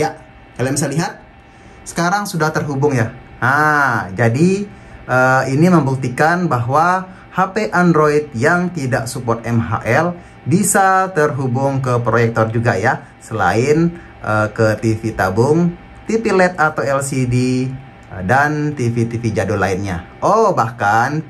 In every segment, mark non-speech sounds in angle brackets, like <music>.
Ya, kalian bisa lihat sekarang sudah terhubung ya. Nah, jadi uh, ini membuktikan bahwa HP Android yang tidak support MHL bisa terhubung ke proyektor juga ya, selain uh, ke TV tabung, TV LED atau LCD eh, dan TV-TV jadul lainnya. Oh, bahkan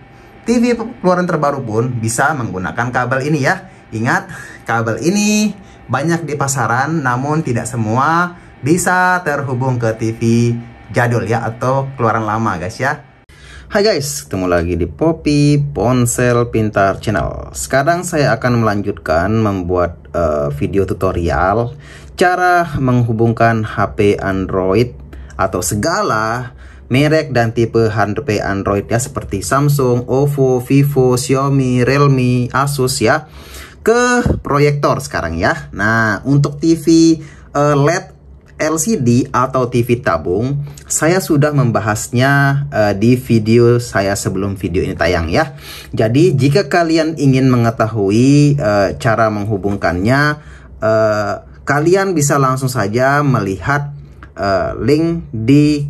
TV keluaran terbaru pun bisa menggunakan kabel ini ya. Ingat, kabel ini banyak di pasaran namun tidak semua bisa terhubung ke TV jadul ya atau keluaran lama guys ya. Hai guys, ketemu lagi di Poppy Ponsel Pintar Channel. Sekarang saya akan melanjutkan membuat uh, video tutorial cara menghubungkan HP Android atau segala merek dan tipe HP Android ya seperti Samsung, OVO, Vivo, Xiaomi, Realme, Asus ya ke proyektor sekarang ya. Nah, untuk TV eh, LED LCD atau TV tabung, saya sudah membahasnya uh, di video saya sebelum video ini tayang ya. Jadi jika kalian ingin mengetahui uh, cara menghubungkannya, uh, kalian bisa langsung saja melihat uh, link di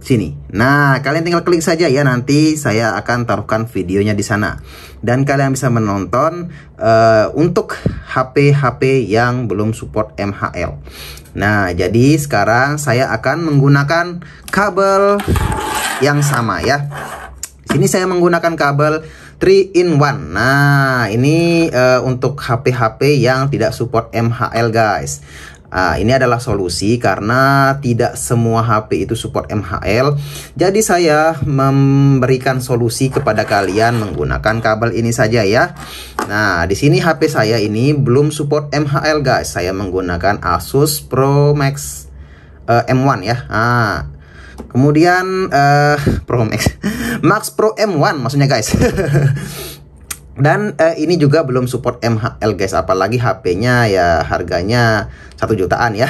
sini. Nah, kalian tinggal klik saja ya nanti saya akan taruhkan videonya di sana. Dan kalian bisa menonton uh, untuk HP-HP yang belum support MHL. Nah, jadi sekarang saya akan menggunakan kabel yang sama ya. ini saya menggunakan kabel 3 in 1. Nah, ini uh, untuk HP-HP yang tidak support MHL, guys. Nah, ini adalah solusi karena tidak semua HP itu support MHL. Jadi saya memberikan solusi kepada kalian menggunakan kabel ini saja ya. Nah, di sini HP saya ini belum support MHL guys. Saya menggunakan Asus Pro Max uh, eh, M1 ya. Nah, kemudian uh, Pro Max <laughs> Max Pro M1 maksudnya guys. <laughs> dan eh, ini juga belum support MHL guys apalagi HP-nya ya harganya satu jutaan ya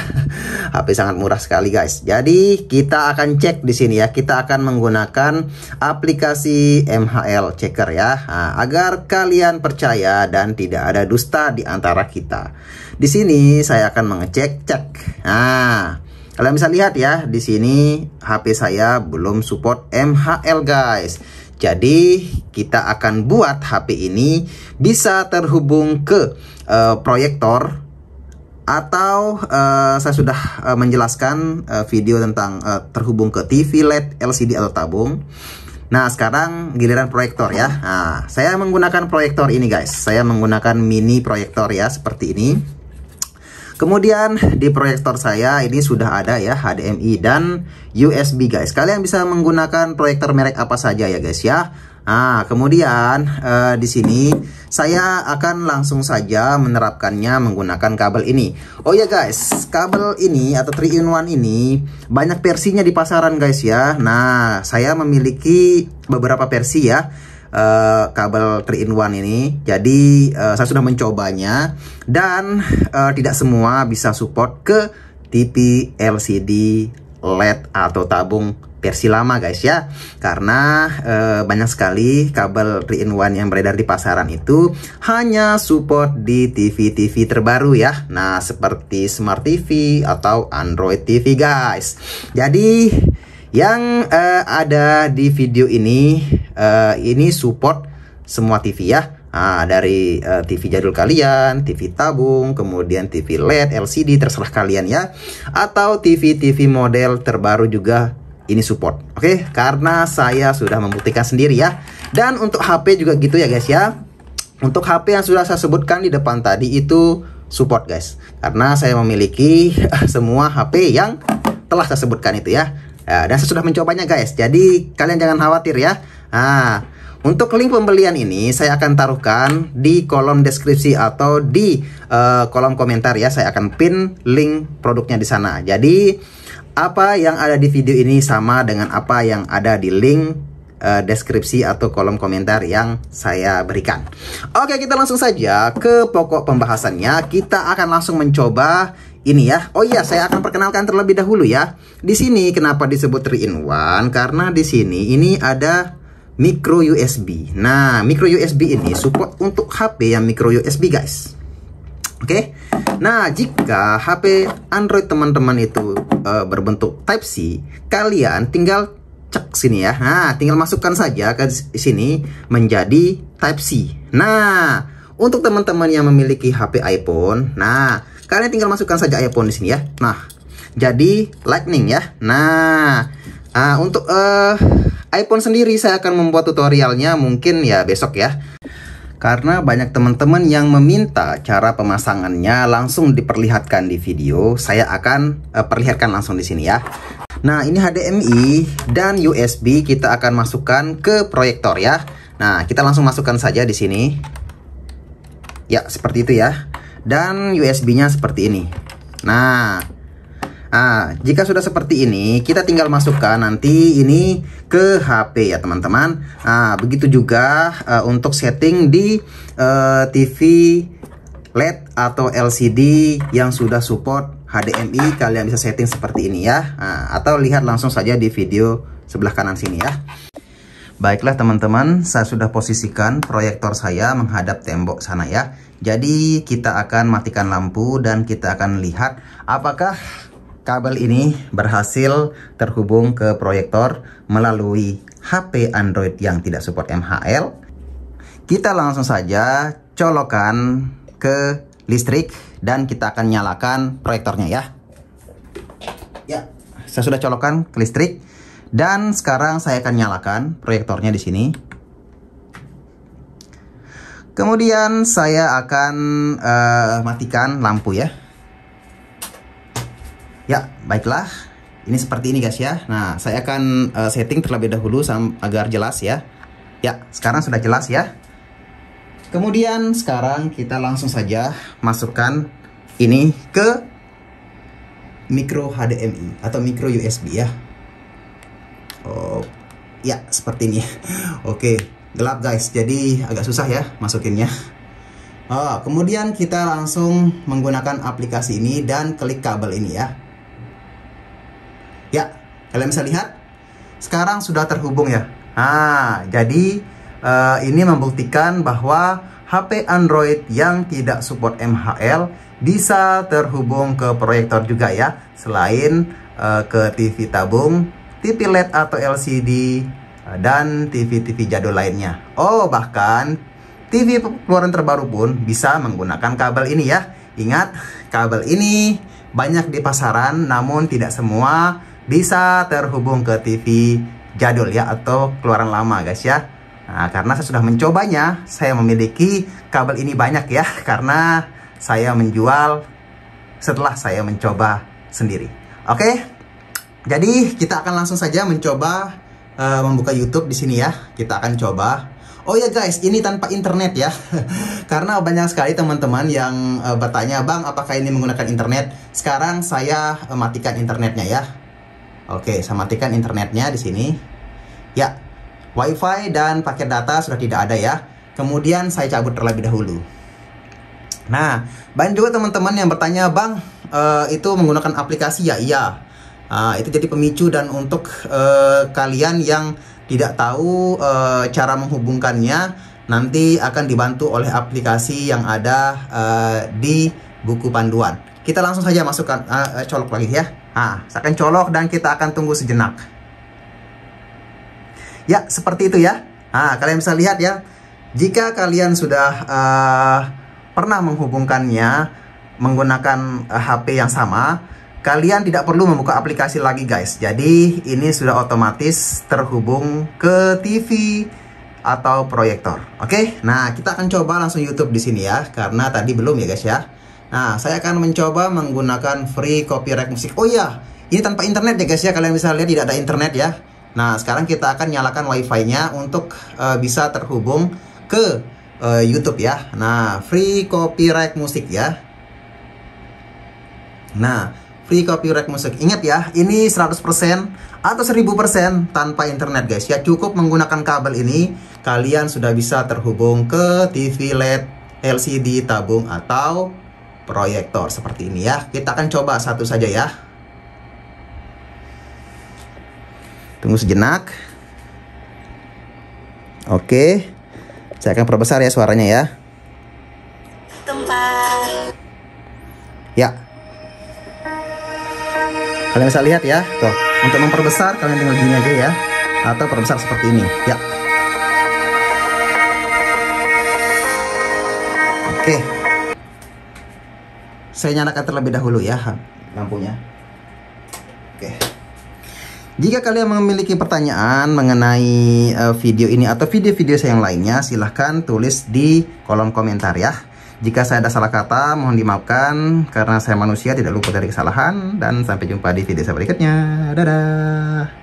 HP <laughs> sangat murah sekali guys jadi kita akan cek di sini ya kita akan menggunakan aplikasi MHL checker ya nah, agar kalian percaya dan tidak ada dusta di antara kita di sini saya akan mengecek cek nah kalian bisa lihat ya di sini HP saya belum support MHL guys jadi kita akan buat HP ini bisa terhubung ke uh, proyektor atau uh, saya sudah uh, menjelaskan uh, video tentang uh, terhubung ke TV LED, LCD atau tabung. Nah, sekarang giliran proyektor ya. Nah, saya menggunakan proyektor ini guys. Saya menggunakan mini proyektor ya seperti ini. Kemudian di proyektor saya ini sudah ada ya HDMI dan USB guys. Kalian bisa menggunakan proyektor merek apa saja ya guys ya. Nah, kemudian uh, di sini saya akan langsung saja menerapkannya menggunakan kabel ini. Oh ya guys, kabel ini atau 3 in 1 ini banyak versinya di pasaran guys ya. Nah, saya memiliki beberapa versi ya uh, kabel 3 in 1 ini. Jadi uh, saya sudah mencobanya dan uh, tidak semua bisa support ke TV LCD LED atau tabung versi lama guys ya karena e, banyak sekali kabel 3 in 1 yang beredar di pasaran itu hanya support di TV-TV terbaru ya nah seperti Smart TV atau Android TV guys jadi yang uh, ada di video ini uh, ini support semua TV ya nah, dari uh, eh, TV jadul kalian TV tabung kemudian TV LED LCD terserah kalian ya atau TV TV model terbaru juga ini support oke okay? karena saya sudah membuktikan sendiri ya dan untuk HP juga gitu ya guys ya untuk HP yang sudah saya sebutkan di depan tadi itu support guys karena saya memiliki <laughs> semua HP yang telah saya sebutkan itu ya Ya, dan saya sudah mencobanya guys, jadi kalian jangan khawatir ya. Nah, untuk link pembelian ini saya akan taruhkan di kolom deskripsi atau di uh, kolom komentar ya. Saya akan pin link produknya di sana. Jadi apa yang ada di video ini sama dengan apa yang ada di link eh, deskripsi atau kolom komentar yang saya berikan. Oke, kita langsung saja ke pokok pembahasannya. Kita akan langsung mencoba ini ya. Oh iya, saya akan perkenalkan terlebih dahulu ya. Di sini kenapa disebut 3 in 1? Karena di sini ini ada micro USB. Nah, micro USB ini support untuk HP yang micro USB, guys. Oke. Okay? Nah, jika HP Android teman-teman itu uh, berbentuk Type C, kalian tinggal cek sini ya. Nah, tinggal masukkan saja ke sini menjadi Type C. Nah, untuk teman-teman yang memiliki HP iPhone, nah Kalian tinggal masukkan saja iPhone di sini ya. Nah, jadi Lightning ya. Nah, uh, untuk uh, eh, iPhone sendiri saya akan membuat tutorialnya mungkin ya besok ya. Karena banyak teman-teman yang meminta cara pemasangannya langsung diperlihatkan di video, saya akan uh, perlihatkan langsung di sini ya. Nah, ini HDMI dan USB kita akan masukkan ke proyektor ya. Nah, kita langsung masukkan saja di sini. Ya, seperti itu ya dan USB-nya seperti ini. Nah, nah, jika sudah seperti ini, kita tinggal masukkan nanti ini ke HP ya teman-teman. Nah, begitu juga uh, untuk setting di uh, eh, TV LED atau LCD yang sudah support HDMI kalian bisa setting seperti ini ya nah, atau lihat langsung saja di video sebelah kanan sini ya Baiklah teman-teman, saya sudah posisikan proyektor saya menghadap tembok sana ya. Jadi kita akan matikan lampu dan kita akan lihat apakah kabel ini berhasil terhubung ke proyektor melalui HP Android yang tidak support MHL. Kita langsung saja colokan ke listrik dan kita akan nyalakan proyektornya ya. Ya, saya sudah colokan ke listrik. Dan sekarang saya akan nyalakan proyektornya di sini. Kemudian saya akan uh, matikan lampu ya. Ya, baiklah. Ini seperti ini guys ya. Nah, saya akan uh, setting terlebih dahulu agar jelas ya. Ya, sekarang sudah jelas ya. Kemudian sekarang kita langsung saja masukkan ini ke micro HDMI atau micro USB ya oh ya seperti ini <laughs> oke gelap guys jadi agak susah ya masukinnya oh, kemudian kita langsung menggunakan aplikasi ini dan klik kabel ini ya ya kalian bisa lihat sekarang sudah terhubung ya nah jadi uh, ini membuktikan bahwa HP Android yang tidak support MHL bisa terhubung ke proyektor juga ya selain uh, ke TV tabung TV LED atau LCD, eh, dan TV-TV jadul lainnya. Oh, bahkan TV keluaran terbaru pun bisa menggunakan kabel ini ya. Ingat, kabel ini banyak di pasaran namun tidak semua bisa terhubung ke TV jadul ya atau keluaran lama guys ya. Nah, karena saya sudah mencobanya, saya memiliki kabel ini banyak ya <laughs> karena saya menjual setelah saya mencoba sendiri. Oke, okay? Jadi kita akan langsung saja mencoba uh, membuka YouTube di sini ya. Kita akan coba. Oh ya guys, ini tanpa internet ya. <laughs> Karena banyak sekali teman-teman yang uh, bertanya, "Bang, apakah ini menggunakan internet?" Sekarang saya uh, matikan internetnya ya. Oke, saya matikan internetnya di sini. Ya. WiFi dan paket data sudah tidak ada ya. Kemudian saya cabut terlebih dahulu. Nah, banyak juga teman-teman yang bertanya, "Bang, uh, itu menggunakan aplikasi ya?" Iya Uh, itu jadi pemicu dan untuk uh, kalian yang tidak tahu uh, cara menghubungkannya nanti akan dibantu oleh aplikasi yang ada uh, di buku panduan. Kita langsung saja masukkan uh, colok lagi ya. Ah, akan colok dan kita akan tunggu sejenak. Ya, seperti itu ya. Ah, kalian bisa lihat ya. Jika kalian sudah uh, pernah menghubungkannya menggunakan uh, HP yang sama, Kalian tidak perlu membuka aplikasi lagi guys. Jadi ini sudah otomatis terhubung ke TV atau proyektor. Oke, nah kita akan coba langsung YouTube di sini ya, karena tadi belum ya guys ya. Nah, saya akan mencoba menggunakan free copyright musik. Oh iya, ini tanpa internet ya guys ya. Kalian bisa lihat tidak ada internet ya. Nah, sekarang kita akan nyalakan wifi-nya untuk uh, bisa terhubung ke uh, YouTube ya. Nah, free copyright musik ya. Nah, free copyright musik. Ingat ya, ini 100% atau 1000% tanpa internet guys. Ya cukup menggunakan kabel ini, kalian sudah bisa terhubung ke TV LED, LCD tabung atau proyektor seperti ini ya. Kita akan coba satu saja ya. Tunggu sejenak. Oke. Saya akan perbesar ya suaranya ya. Tempat. Ya kalian bisa lihat ya tuh untuk memperbesar kalian tinggal gini aja ya atau perbesar seperti ini ya oke saya nyalakan terlebih dahulu ya lampunya oke jika kalian memiliki pertanyaan mengenai eh, video ini atau video-video saya yang lainnya silahkan tulis di kolom komentar ya jika saya ada salah kata, mohon dimaafkan karena saya manusia tidak luput dari kesalahan dan sampai jumpa di video saya berikutnya. Dadah.